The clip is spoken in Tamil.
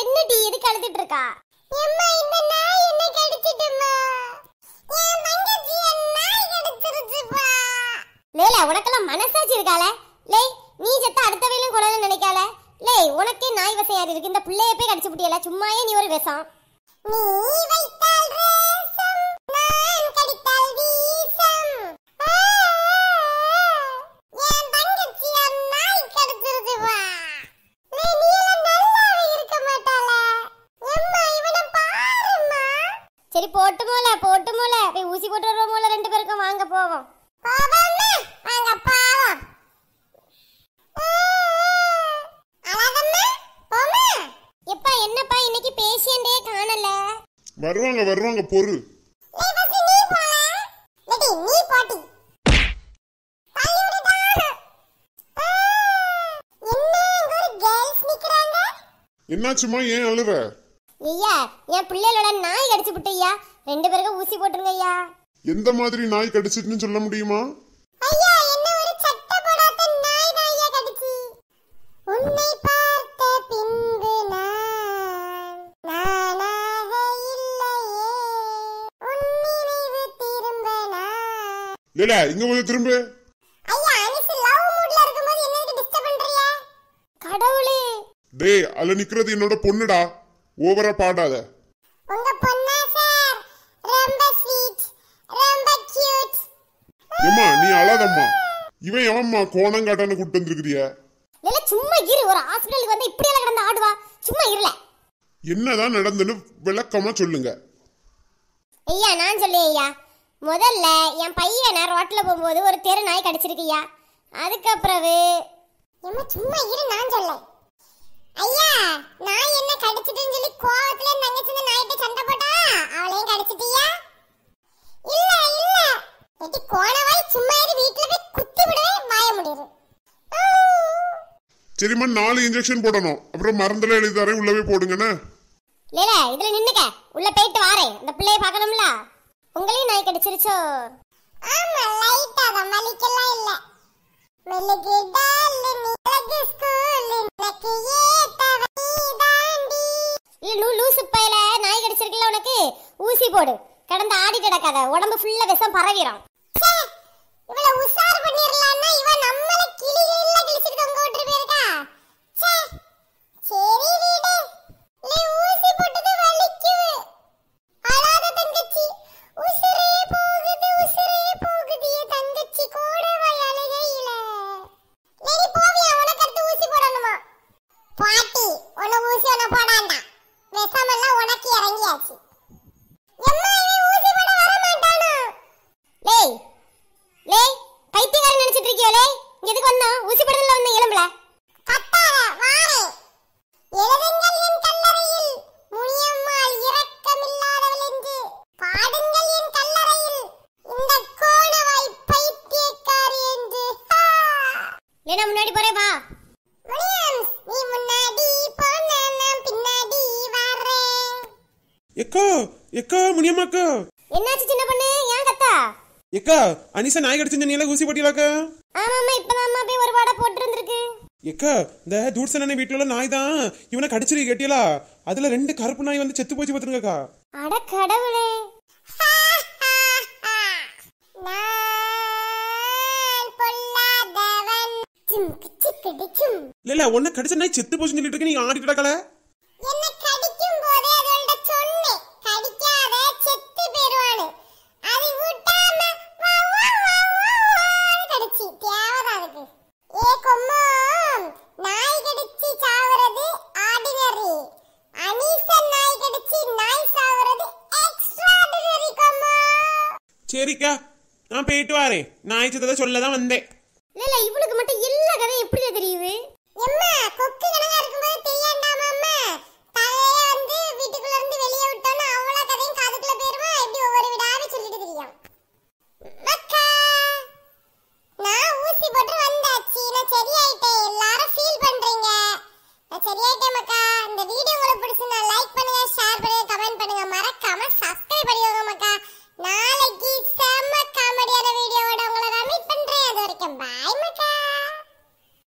என்ன டி எதுக்கு இருக்கா எம்மா இந்த நாய் என்ன கடிச்சிட்டுமா என் தங்கச்சி நாய் கடிச்சிருச்சுப்பா லேல உனக்கெல்லாம் மனசாட்சி இருக்கால லேய் நீ செத்த அடுத்த வேலையும் கொலன்னு நினைக்கால லேய் உனக்கே நாய் வசையாரி இருக்கு இந்த பிள்ளைய போய் கடிச்சு புட்டியல சும்மாயே நீ ஒரு விஷம் நீ வைத்த போட்டு வருவோம்ல ரெண்டு பேருக்கும் வாங்க போவோம் எப்பா என்னப்பா இன்னைக்கு காணல வருவாங்க வருவாங்க பொறு என்னாச்சுமா ஏன் அழுற ஐயா என் பிள்ளைகளோட நாய் அடிச்சு விட்டு ஐயா ரெண்டு பேருக்கும் ஊசி போட்டுருங்க ஐயா எந்த மாதிரி நாய் கடிச்சிட்டு சொல்ல முடியுமா இங்க கொஞ்சம் திரும்ப டேய் அதுல நிக்கிறது என்னோட பொண்ணுடா ஓவரா பாடாத அம்மா நீ அழாதம்மா இவன் எவன்மா கோணங்காட்டான கூட்டு வந்திருக்கிறிய இல்ல சும்மா இரு ஒரு ஹாஸ்பிடலுக்கு வந்து இப்படி எல்லாம் கிடந்து ஆடுவா சும்மா இருல என்னதான் நடந்துன்னு விளக்கமா சொல்லுங்க ஐயா நான் சொல்லு ஐயா முதல்ல என் பையனை ரோட்ல போகும்போது ஒரு தெரு நாய் கடிச்சிருக்கியா அதுக்கப்புறவு ஏமா சும்மா இரு நான் சொல்ல ஐயா நாய் என்ன கடிச்சிட்டுன்னு சொல்லி கோவத்துல என் தங்கச்சி இந்த நாய்கிட்ட சண்டை சரிம்மா நாலு இன்ஜெக்ஷன் போடணும் அப்புறம் மருந்துல எழுதி தரேன் உள்ளவே போடுங்கண்ணே லேல இதுல நின்னுக்க உள்ள போயிட்டு வாரேன் இந்த பிள்ளைய பார்க்கணும்ல உங்களையும் நாய் கடிச்சிருச்சோ ஆமா லைட்டா தான் மலிக்கலாம் இல்ல மெல்லுக்கு டாலு நிலக்கு ஸ்கூல் நிலக்கு ஏத்தவை தாண்டி இல்ல லூ லூசு பயல நாய் கடிச்சிருக்கல உனக்கு ஊசி போடு கடந்த ஆடி கிடக்காத உடம்பு ஃபுல்லா விஷம் பரவிடும் இவ்வளவு உசார் பண்ணி எக்கா எக்கா முனியம்மாக்கா என்னாச்சு சின்ன பொண்ணு ஏன் கத்தா எக்கா அனிசா நாய் கடிச்சு நீல ஊசி போட்டியலாக்கா ஆமா ஆமா இப்பதாம்மா போய் ஒரு வாடை போட்டு இருந்திருக்கு எக்கா இந்த தூட்சன் அண்ணன் வீட்டுல நாய் தான் இவனை கடிச்சிரு கேட்டியலா அதுல ரெண்டு கருப்பு நாய் வந்து செத்து போச்சு பாத்துருங்கக்கா அட கடவுளே இல்ல இல்ல உன்ன கடிச்ச நாய் செத்து போச்சுன்னு சொல்லிட்டு இருக்க நீங்க ஆடிட்டு கிடக்கல சரிக்கா நான் போயிட்டு வரேன் நான் ஆயிடுச்சதை சொல்லதான் வந்தேன் இல்ல இவளுக்கு மட்டும் எல்லா கதையும் எப்படி தெரியுது எம்மா கொக்கு கணக்கா இருக்கும்போது தெரியாண்டாமா அம்மா தலையே வந்து வீட்டுக்குள்ள இருந்து வெளியே விட்டோம்னா அவ்வளவு கதையும் காதுக்குள்ள போயிருமா இப்படி ஒவ்வொரு விடாவே சொல்லிட்டு தெரியும் அக்கா நான் ஊசி போட்டு வந்தாச்சு நான் சரியாயிட்டேன் எல்லாரும் ஃபீல் பண்றீங்க நான் சரியாயிட்டேன் மக்கா இந்த வீடியோ உங்களுக்கு பிடிச்சிருந்தா லைக்